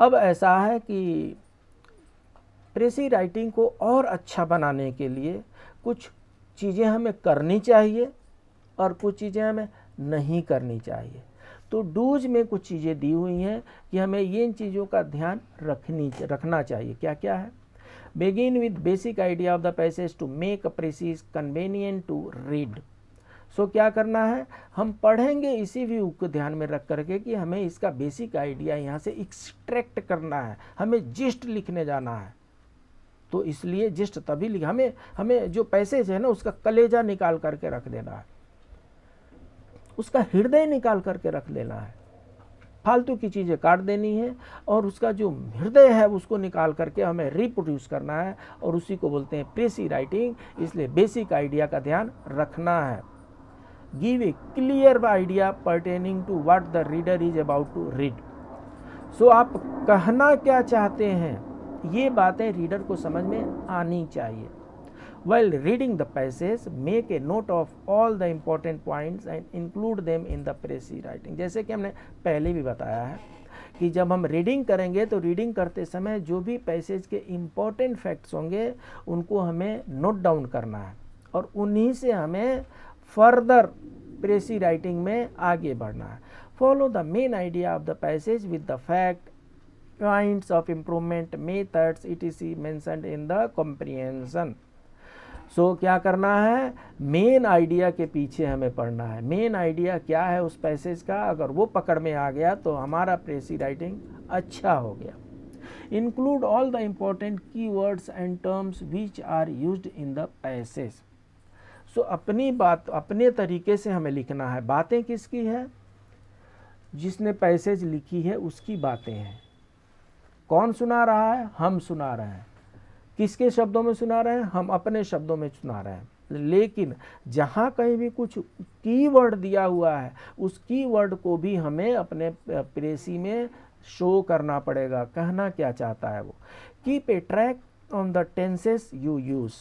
अब ऐसा है कि प्रेसी राइटिंग को और अच्छा बनाने के लिए कुछ चीज़ें हमें करनी चाहिए और कुछ चीज़ें हमें नहीं करनी चाहिए तो डूज में कुछ चीज़ें दी हुई हैं कि हमें ये इन चीज़ों का ध्यान रखनी रखना चाहिए क्या क्या है begin with basic idea of the passage to make a precis convenient to read so क्या करना है हम पढ़ेंगे इसी व्यू को ध्यान में रख करके कि हमें इसका बेसिक आइडिया यहाँ से एक्सट्रैक्ट करना है हमें जिस्ट लिखने जाना है तो इसलिए जिस्ट तभी लिख हमें हमें जो पैसेज है ना उसका कलेजा निकाल करके रख देना है उसका हृदय निकाल करके रख लेना है फालतू की चीज़ें काट देनी है और उसका जो हृदय है उसको निकाल करके हमें रिप्रोड्यूस करना है और उसी को बोलते हैं प्रेसी राइटिंग इसलिए बेसिक आइडिया का ध्यान रखना है give a clear idea pertaining to what the reader is about to read so आप कहना क्या चाहते हैं ये बातें रीडर को समझ में आनी चाहिए well reading the passage make a note of all the important points and include them in the precis writing जैसे कि हमने पहले भी बताया है कि जब हम रीडिंग करेंगे तो रीडिंग करते समय जो भी पैसेज के इम्पॉर्टेंट फैक्ट्स होंगे उनको हमें नोट डाउन करना है और उन्हीं से हमें फर्दर प्रेसी राइटिंग में आगे बढ़ना है follow the main idea of the passage with the fact points of it is see mentioned in the comprehension so क्या करना है मेन आइडिया के पीछे हमें पढ़ना है मेन आइडिया क्या है उस पैसेज का अगर वो पकड़ में आ गया तो हमारा प्रेसी राइटिंग अच्छा हो गया include all the important key words and terms which are use in the passage so अपनी बात अपने तरीके से हमें लिखना है बातें किसकी है जिसने पैसेज लिखी है उसकी बातें हैं कौन सुना रहा है हम सुना रहे हैं किसके शब्दों में सुना रहे हैं हम अपने शब्दों में सुना रहे हैं लेकिन जहाँ कहीं भी कुछ कीवर्ड दिया हुआ है उस कीवर्ड को भी हमें अपने प्रेसी में शो करना पड़ेगा कहना क्या चाहता है वो keep a track on the tenses you use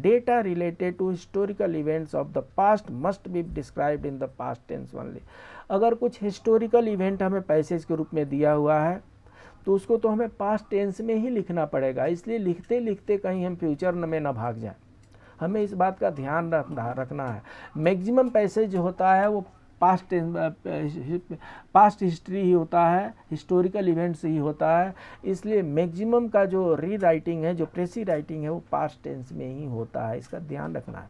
data related to historical events of the past must be described in the past tense only अगर कुछ historical event हमें पैसेज के रूप में दिया हुआ है तो उसको तो हमें पास्ट टेंस में ही लिखना पड़ेगा इसलिए लिखते लिखते कहीं हम फ्यूचर में ना भाग जाएं हमें इस बात का ध्यान रखना है मैक्सिमम पैसेज जो होता है वो पास्ट पास्ट हिस्ट्री ही होता है हिस्टोरिकल इवेंट्स ही होता है इसलिए मैक्सिमम का जो री राइटिंग है जो प्रेसी राइटिंग है वो पास्ट टेंस में ही होता है इसका ध्यान रखना है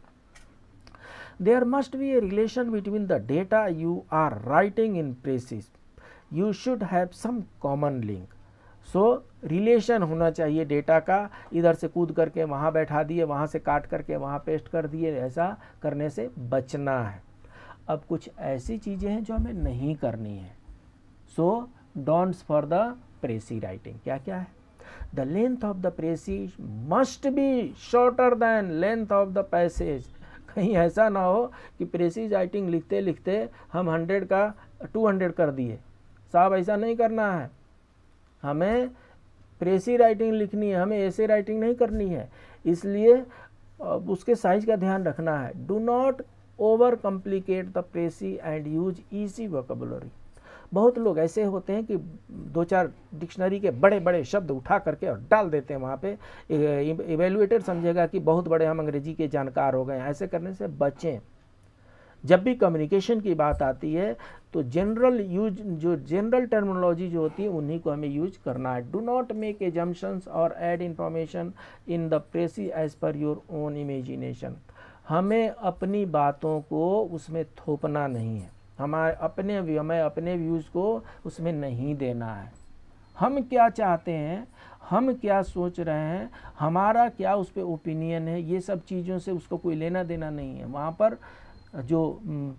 there must be a relation between the data you are writing in precis you should have some common link so so, relation होना चाहिए डेटा का इधर से कूद करके वहाँ बैठा दिए वहाँ से काट करके वहाँ पेस्ट कर दिए ऐसा करने से बचना है अब कुछ ऐसी चीज़ें हैं जो हमें नहीं करनी है so don'ts for the precis writing क्या क्या है the length of the precis must be shorter than length of the passage कहीं ऐसा ना हो कि प्रेसीज राइटिंग लिखते लिखते हम हंड्रेड का टू हंड्रेड कर दिए साहब ऐसा नहीं करना है हमें प्रेसी राइटिंग लिखनी है हमें ऐसे राइटिंग नहीं करनी है इसलिए उसके साइज का ध्यान रखना है do not over complicate the precis and use easy vocabulary बहुत लोग ऐसे होते हैं कि दो चार डिक्शनरी के बड़े बड़े शब्द उठा करके और डाल देते हैं वहाँ पे इवेलुएटर समझेगा कि बहुत बड़े हम अंग्रेजी के जानकार हो गए हैं ऐसे करने से बचें जब भी कम्युनिकेशन की बात आती है तो जनरल यूज जो जनरल टर्मिनोलॉजी जो होती है उन्हीं को हमें यूज करना है do not make assumptions or add information in the precis as per your own imagination हमें अपनी बातों को उसमें थोपना नहीं है हमारे अपने हमें अपने व्यूज़ को उसमें नहीं देना है हम क्या चाहते हैं हम क्या सोच रहे हैं हमारा क्या उस पर ओपिनियन है ये सब चीज़ों से उसको कोई लेना देना नहीं है वहाँ पर जो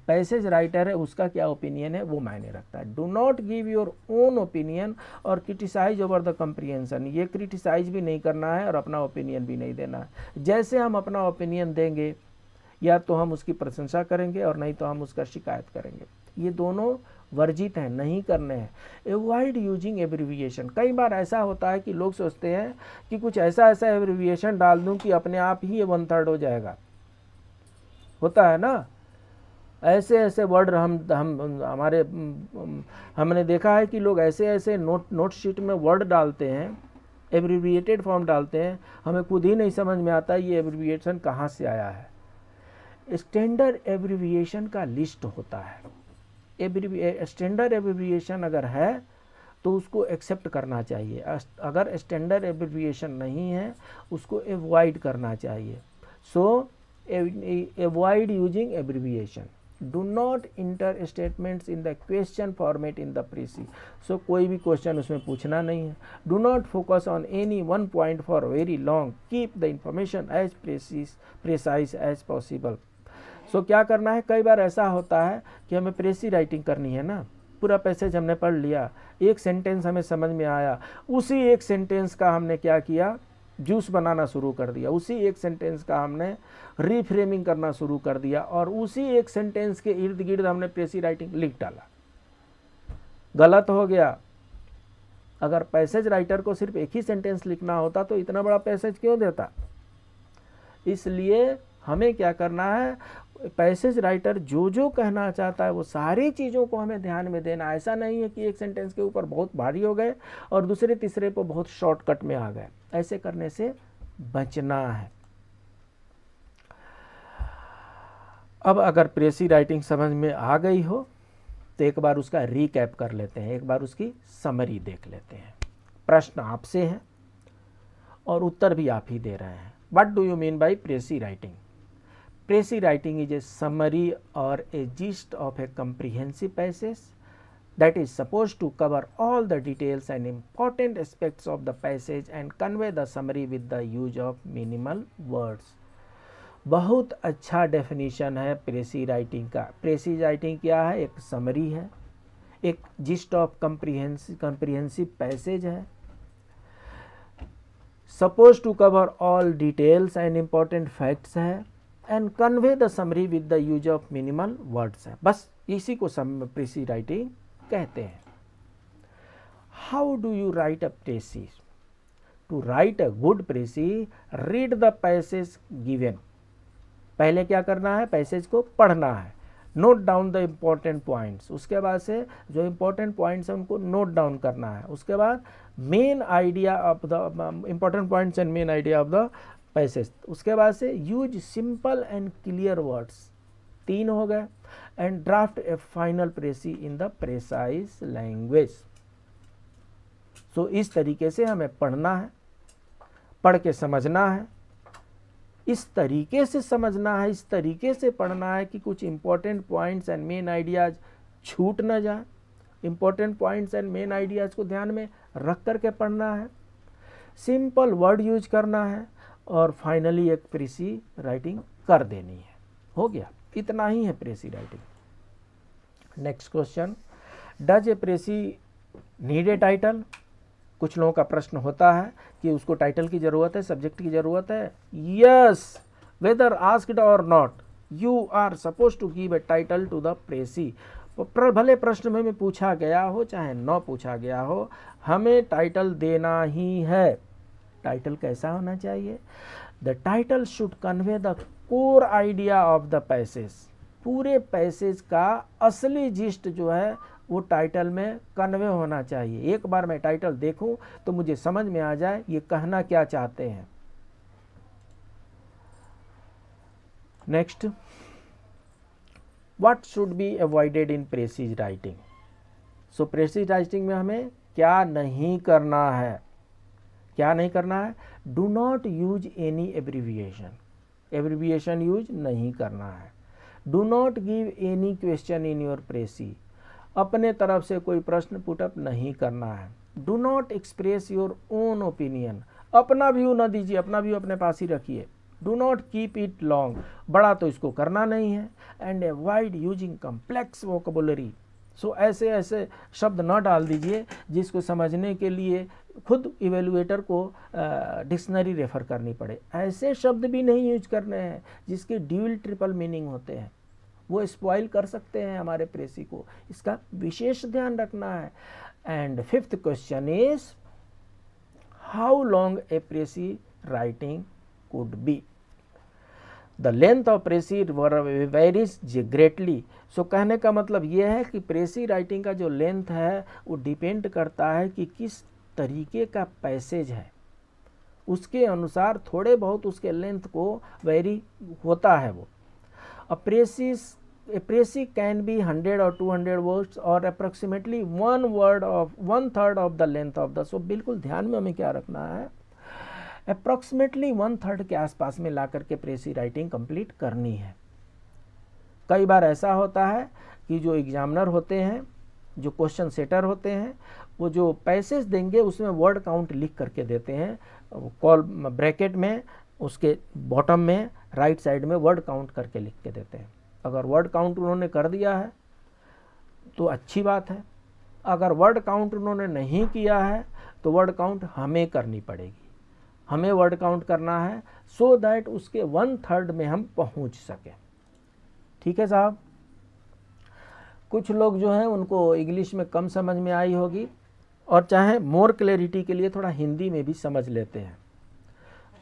पैसेज राइटर है उसका क्या ओपिनियन है वो मायने रखता है do not give your own opinion or criticize over the comprehension ये क्रिटिसाइज भी नहीं करना है और अपना ओपिनियन भी नहीं देना है जैसे हम अपना ओपिनियन देंगे या तो हम उसकी प्रशंसा करेंगे और नहीं तो हम उसका शिकायत करेंगे ये दोनों वर्जित हैं नहीं करने हैं एवॉइड यूजिंग एब्रीविएशन कई बार ऐसा होता है कि लोग सोचते हैं कि कुछ ऐसा ऐसा एब्रीविएशन डाल दूं कि अपने आप ही ये वन थर्ड हो जाएगा होता है ना ऐसे ऐसे वर्ड हम हम हमारे हमने देखा है कि लोग ऐसे ऐसे नोट नोट शीट में वर्ड डालते हैं एब्रिविएटेड फॉर्म डालते हैं हमें खुद ही नहीं समझ में आता ये एब्रिविएशन कहाँ से आया है स्टैंडर्ड एब्रीविएशन का लिस्ट होता है स्टैंडर्ड एब्रीविएशन अगर है तो उसको एक्सेप्ट करना चाहिए अगर स्टैंडर्ड एब्रीविएशन नहीं है उसको एवॉइड करना चाहिए so avoid using abbreviation do not enter statements in the question format in the precis so कोई भी क्वेश्चन उसमें पूछना नहीं है Do not focus on any one point for very long keep the information as precise, precise as possible so so, क्या करना है कई बार ऐसा होता है कि हमें प्रेसी राइटिंग करनी है ना पूरा पैसेज हमने पढ़ लिया एक सेंटेंस हमें समझ में आया उसी एक सेंटेंस का हमने क्या किया जूस बनाना शुरू कर दिया उसी एक सेंटेंस का हमने रीफ्रेमिंग करना शुरू कर दिया और उसी एक सेंटेंस के इर्द गिर्द हमने प्रेसी राइटिंग लिख डाला गलत हो गया अगर पैसेज राइटर को सिर्फ एक ही सेंटेंस लिखना होता तो इतना बड़ा पैसेज क्यों देता इसलिए हमें क्या करना है पैसेज राइटर जो जो कहना चाहता है वो सारी चीज़ों को हमें ध्यान में देना ऐसा नहीं है कि एक सेंटेंस के ऊपर बहुत भारी हो गए और दूसरे तीसरे पर बहुत शॉर्टकट में आ गए ऐसे करने से बचना है अब अगर प्रेसी राइटिंग समझ में आ गई हो तो एक बार उसका रीकैप कर लेते हैं एक बार उसकी समरी देख लेते हैं प्रश्न आपसे हैं और उत्तर भी आप ही दे रहे हैं what do you mean by precis writing precis writing is a summary or a gist of a comprehensive passage that is suppose to cover all the details and important aspects of the passage and convey the summary with the use of minimal words बहुत अच्छा definition है precis writing का प्रेसी writing क्या है एक summary है एक gist of comprehensive comprehensive passage है suppose to cover all details and important facts है and convey the summary with the use of minimal words है बस इसी को प्रेसी राइटिंग कहते हैं how do you write a precis to write a good precis read the passage given पहले क्या करना है पैसेज को पढ़ना है note down the important points उसके बाद से जो इम्पोर्टेंट पॉइंट्स हैं उनको नोट डाउन करना है उसके बाद main idea of the important points and main idea of the passage उसके बाद से use simple and clear words तीन हो गए and draft a final precis in the precise language so इस तरीके से हमें पढ़ना है पढ़ के समझना है इस तरीके से समझना है इस तरीके से पढ़ना है कि कुछ important points and main ideas छूट ना जाए important points and main ideas को ध्यान में रख कर के पढ़ना है सिंपल वर्ड यूज करना है और फाइनली एक प्रेसी राइटिंग कर देनी है हो गया इतना ही है precis writing next question does a precis need a title कुछ लोगों का प्रश्न होता है कि उसको टाइटल की ज़रूरत है सब्जेक्ट की ज़रूरत है yes whether asked or not you are suppose to give a title to the precis भले प्रश्न में, में पूछा गया हो चाहे न पूछा गया हो हमें टाइटल देना ही है टाइटल कैसा होना चाहिए the title should convey the core idea of the passage पूरे पैसेज का असली जिस्ट जो है वो टाइटल में कन्वे होना चाहिए एक बार मैं टाइटल देखूं तो मुझे समझ में आ जाए ये कहना क्या चाहते हैं next what should be avoided in precis writing so precis writing में हमें क्या नहीं करना है क्या नहीं करना है do not use any abbreviation abbreviation use नहीं करना है do not give any question in your precis अपने तरफ से कोई प्रश्न पुटअप नहीं करना है do not express your own opinion अपना व्यू ना दीजिए अपना व्यू अपने पास ही रखिए do not keep it long बड़ा तो इसको करना नहीं है and avoid using complex vocabulary so ऐसे ऐसे शब्द ना डाल दीजिए जिसको समझने के लिए खुद इवेलुएटर को डिक्शनरी रेफ़र करनी पड़े ऐसे शब्द भी नहीं यूज करने हैं जिसके ड्यूल ट्रिपल मीनिंग होते हैं वो स्पॉइल कर सकते हैं हमारे प्रेसी को इसका विशेष ध्यान रखना है and fifth question is how long a precis writing could be the length of precis varies greatly so कहने का मतलब यह है कि प्रेसी राइटिंग का जो लेंथ है वो डिपेंड करता है कि किस तरीके का पैसेज है उसके अनुसार थोड़े बहुत उसके लेंथ को वेरी होता है वो a precis a precis can be hundred or two hundred words or approximately one word of one third of the length of the so बिल्कुल ध्यान में हमें क्या रखना है अप्रोक्सीमेटली वन थर्ड के आसपास में ला करके प्रेसी राइटिंग कंप्लीट करनी है कई बार ऐसा होता है कि जो एग्जामिनर होते हैं जो क्वेश्चन सेटर होते हैं वो जो पैसेज देंगे उसमें वर्ड काउंट लिख करके देते हैं कॉल ब्रैकेट में उसके बॉटम में राइट साइड में वर्ड काउंट करके लिख के देते हैं अगर वर्ड काउंट उन्होंने कर दिया है तो अच्छी बात है अगर वर्ड काउंट उन्होंने नहीं किया है तो वर्ड काउंट हमें करनी पड़ेगी हमें वर्ड काउंट करना है सो so दैट उसके वन थर्ड में हम पहुंच सकें ठीक है साहब कुछ लोग जो हैं उनको इंग्लिश में कम समझ में आई होगी और चाहे मोर क्लेरिटी के लिए थोड़ा हिंदी में भी समझ लेते हैं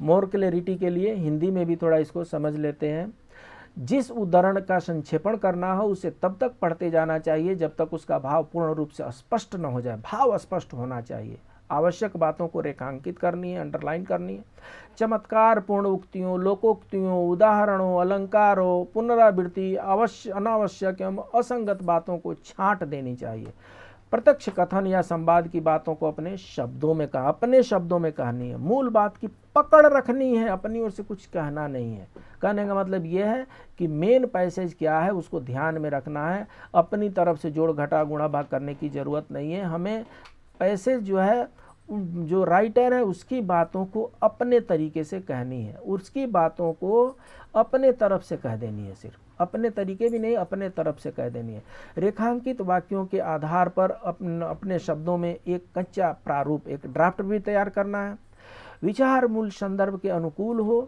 मोर क्लेरिटी के लिए हिंदी में भी थोड़ा इसको समझ लेते हैं जिस उदाहरण का संक्षेपण करना हो उसे तब तक पढ़ते जाना चाहिए जब तक उसका भाव पूर्ण रूप से स्पष्ट न हो जाए भाव स्पष्ट होना चाहिए आवश्यक बातों को रेखांकित करनी है अंडरलाइन करनी है चमत्कार पूर्ण उक्तियों लोकोक्तियों उदाहरणों अलंकारों पुनरावृत्ति अवश्य अनावश्यक एवं असंगत बातों को छांट देनी चाहिए प्रत्यक्ष कथन या संवाद की बातों को अपने शब्दों में कहा अपने शब्दों में कहनी है मूल बात की पकड़ रखनी है अपनी ओर से कुछ कहना नहीं है कहने का मतलब यह है कि मेन पैसेज क्या है उसको ध्यान में रखना है अपनी तरफ से जोड़ घटा गुणा भाग करने की ज़रूरत नहीं है हमें पैसेज जो है जो राइटर है उसकी बातों को अपने तरीके से कहनी है उसकी बातों को अपने तरफ से कह देनी है सिर्फ अपने तरीके भी नहीं अपने तरफ से कह देनी है रेखांकित वाक्यों के आधार पर अपन, अपने शब्दों में एक कच्चा प्रारूप एक ड्राफ्ट भी तैयार करना है विचार मूल संदर्भ के अनुकूल हो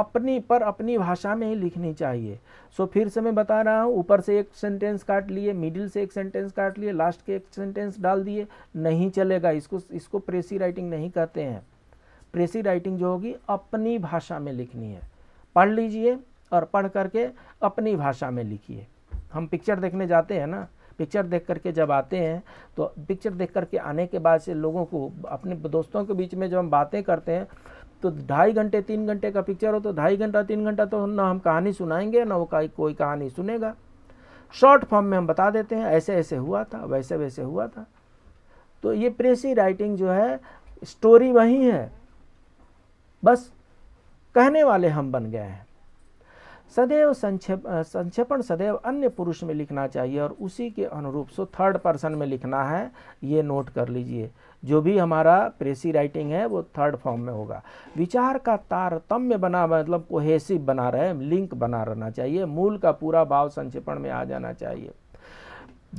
अपनी पर अपनी भाषा में ही लिखनी चाहिए सो so, फिर से मैं बता रहा हूँ ऊपर से एक सेंटेंस काट लिए मिडिल से एक सेंटेंस काट लिए लास्ट के एक सेंटेंस डाल दिए नहीं चलेगा इसको इसको प्रेसी राइटिंग नहीं कहते हैं प्रेसी राइटिंग जो होगी अपनी भाषा में लिखनी है पढ़ लीजिए और पढ़ करके अपनी भाषा में लिखिए हम पिक्चर देखने जाते हैं ना पिक्चर देख करके जब आते हैं तो पिक्चर देख करके आने के बाद से लोगों को अपने दोस्तों के बीच में जब हम बातें करते हैं तो ढाई घंटे तीन घंटे का पिक्चर हो तो ढाई घंटा तीन घंटा तो ना हम कहानी सुनाएंगे ना वो कोई कहानी सुनेगा शॉर्ट फॉर्म में हम बता देते हैं ऐसे ऐसे हुआ था वैसे वैसे हुआ था तो ये प्रेसी राइटिंग जो है स्टोरी वही है बस कहने वाले हम बन गए हैं सदैव संक्षेप संक्षेपण सदैव अन्य पुरुष में लिखना चाहिए और उसी के अनुरूप सो थर्ड पर्सन में लिखना है ये नोट कर लीजिए जो भी हमारा प्रेसी राइटिंग है वो थर्ड फॉर्म में होगा विचार का तारतम्य बना मतलब कोहेसिव बना रहे लिंक बना रहना चाहिए मूल का पूरा भाव संक्षेपण में आ जाना चाहिए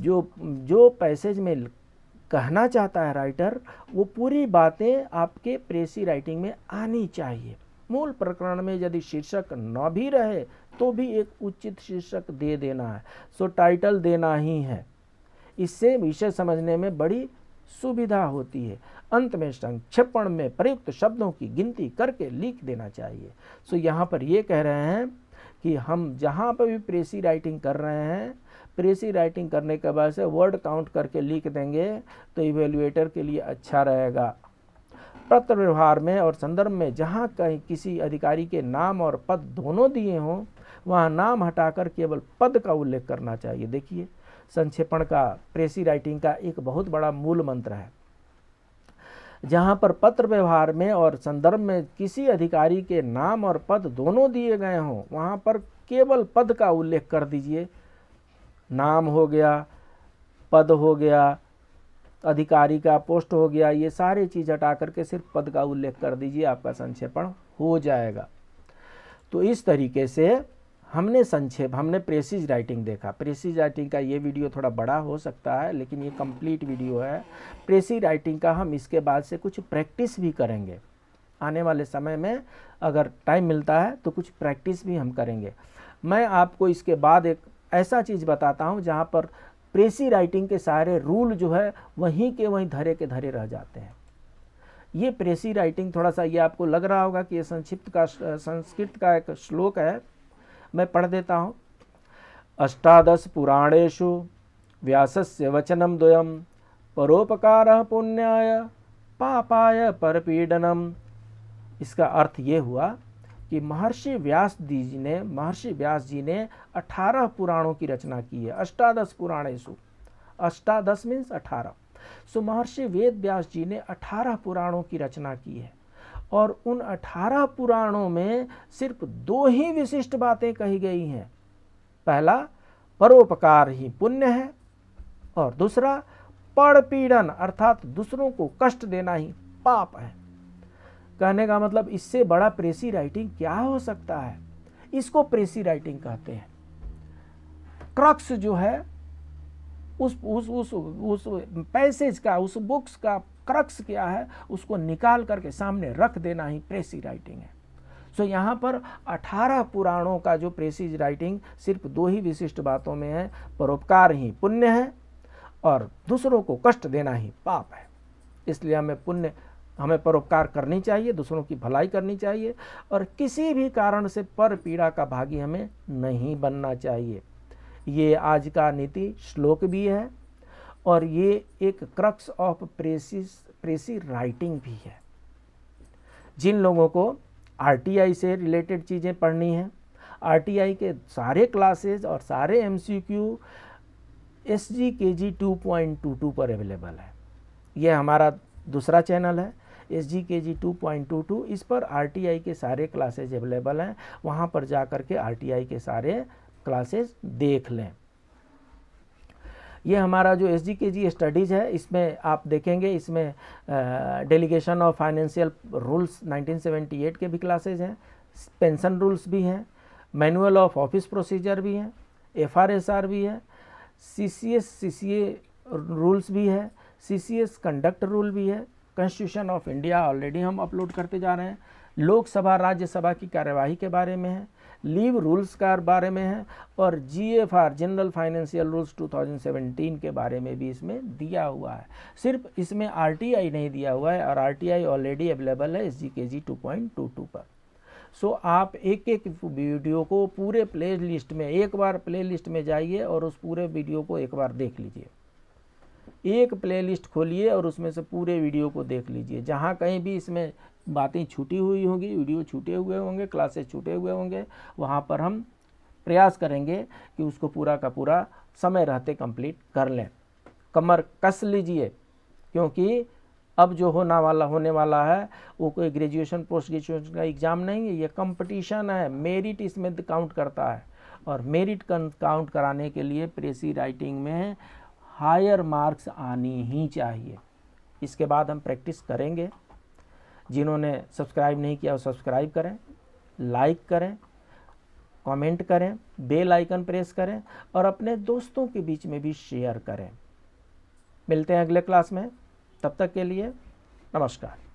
जो जो पैसेज में कहना चाहता है राइटर वो पूरी बातें आपके प्रेसी राइटिंग में आनी चाहिए मूल प्रकरण में यदि शीर्षक न भी रहे तो भी एक उचित शीर्षक दे देना है सो टाइटल देना ही है इससे विषय समझने में बड़ी सुविधा होती है अंत में संक्षेपण में प्रयुक्त शब्दों की गिनती करके लिख देना चाहिए सो यहाँ पर ये कह रहे हैं कि हम जहाँ पर भी प्रेसी राइटिंग कर रहे हैं प्रेसी राइटिंग करने के बाद से वर्ड काउंट करके लिख देंगे तो इवेल्युएटर के लिए अच्छा रहेगा पत्र व्यवहार में और संदर्भ में जहाँ कहीं किसी अधिकारी के नाम और पद दोनों दिए हों वहाँ नाम हटाकर केवल पद का उल्लेख करना चाहिए देखिए संक्षेपण का प्रेसी राइटिंग का एक बहुत बड़ा मूल मंत्र है जहाँ पर पत्र व्यवहार में और संदर्भ में किसी अधिकारी के नाम और पद दोनों दिए गए हों वहाँ पर केवल पद का उल्लेख कर दीजिए नाम हो गया पद हो गया अधिकारी का पोस्ट हो गया ये सारे चीज़ हटा करके सिर्फ पद का उल्लेख कर दीजिए आपका संक्षेपण हो जाएगा तो इस तरीके से हमने संक्षेप हमने प्रेसिज राइटिंग देखा प्रेसिज राइटिंग का ये वीडियो थोड़ा बड़ा हो सकता है लेकिन ये कंप्लीट वीडियो है प्रेसी राइटिंग का हम इसके बाद से कुछ प्रैक्टिस भी करेंगे आने वाले समय में अगर टाइम मिलता है तो कुछ प्रैक्टिस भी हम करेंगे मैं आपको इसके बाद एक ऐसा चीज़ बताता हूँ जहाँ पर प्रेसी राइटिंग के सारे रूल जो है वहीं के वहीं धरे के धरे रह जाते हैं ये प्रेसी राइटिंग थोड़ा सा ये आपको लग रहा होगा कि ये संक्षिप्त का संस्कृत का एक श्लोक है मैं पढ़ देता हूँ अष्टादश पुराणेशु व्यासस्य वचनम द्वयम परोपकार पुण्याय पापाय परपीडनम इसका अर्थ ये हुआ कि महर्षि व्यास जी ने महर्षि व्यास जी ने अठारह पुराणों की रचना की है अष्टादश पुराणेशु अष्टादश मीन्स अठारह सो महर्षि वेद व्यास जी ने अठारह पुराणों की रचना की है और उन अठारह पुराणों में सिर्फ दो ही विशिष्ट बातें कही गई हैं पहला परोपकार ही पुण्य है और दूसरा पड़पीड़न अर्थात दूसरों को कष्ट देना ही पाप है कहने का मतलब इससे बड़ा प्रेसी राइटिंग क्या हो सकता है इसको प्रेसी राइटिंग कहते हैं क्रक्स जो है उस उस उस उस पैसेज का उस बुक्स का क्रक्स क्या है उसको निकाल करके सामने रख देना ही प्रेसी राइटिंग है सो so, यहाँ पर 18 पुराणों का जो प्रेसीज राइटिंग सिर्फ दो ही विशिष्ट बातों में है परोपकार ही पुण्य है और दूसरों को कष्ट देना ही पाप है इसलिए हमें पुण्य हमें परोपकार करनी चाहिए दूसरों की भलाई करनी चाहिए और किसी भी कारण से पर पीड़ा का भागी हमें नहीं बनना चाहिए ये आज का नीति श्लोक भी है और ये एक crux of precis precis writing भी है जिन लोगों को आरटीआई से रिलेटेड चीज़ें पढ़नी हैं आरटीआई के सारे क्लासेज और सारे एमसीक्यू पॉइंट टू 2.22 पर अवेलेबल है यह हमारा दूसरा चैनल है S G K G two point two two इस पर आर टी आई के सारे क्लासेज अवेलेबल हैं वहाँ पर जा कर के आर टी आई के सारे क्लासेज देख लें ये हमारा जो एस जी स्टडीज़ है इसमें आप देखेंगे इसमें डेलीगेशन ऑफ फाइनेंशियल रूल्स 1978 के भी क्लासेज हैं पेंशन रूल्स भी हैं मैनुअल ऑफ ऑफिस प्रोसीजर भी हैं एफ भी है सी सी एस सी सी ए रूल्स भी है C C S conduct rule भी है कॉन्स्टिट्यूशन ऑफ इंडिया ऑलरेडी हम अपलोड करते जा रहे हैं लोकसभा राज्यसभा की कार्यवाही के बारे में है लीव रूल्स का बारे में है और जीएफआर जनरल फाइनेंशियल रूल्स 2017 के बारे में भी इसमें दिया हुआ है सिर्फ इसमें आरटीआई नहीं दिया हुआ है और आरटीआई ऑलरेडी अवेलेबल है एस जी के जी पर सो so, आप एक एक वीडियो को पूरे प्ले लिस्ट में एक बार प्ले लिस्ट में जाइए और उस पूरे वीडियो को एक बार देख लीजिए एक प्लेलिस्ट खोलिए और उसमें से पूरे वीडियो को देख लीजिए जहाँ कहीं भी इसमें बातें छूटी हुई होंगी वीडियो छूटे हुए होंगे क्लासेस छूटे हुए होंगे वहाँ पर हम प्रयास करेंगे कि उसको पूरा का पूरा समय रहते कंप्लीट कर लें कमर कस लीजिए क्योंकि अब जो होना वाला होने वाला है वो कोई ग्रेजुएशन पोस्ट ग्रेजुएशन का एग्ज़ाम नहीं है ये कंपटीशन है मेरिट इसमें काउंट करता है और मेरिट काउंट कराने के लिए प्रेसी राइटिंग में हायर मार्क्स आने ही चाहिए इसके बाद हम प्रैक्टिस करेंगे जिन्होंने सब्सक्राइब नहीं किया वो सब्सक्राइब करें लाइक करें कमेंट करें बेल आइकन प्रेस करें और अपने दोस्तों के बीच में भी शेयर करें मिलते हैं अगले क्लास में तब तक के लिए नमस्कार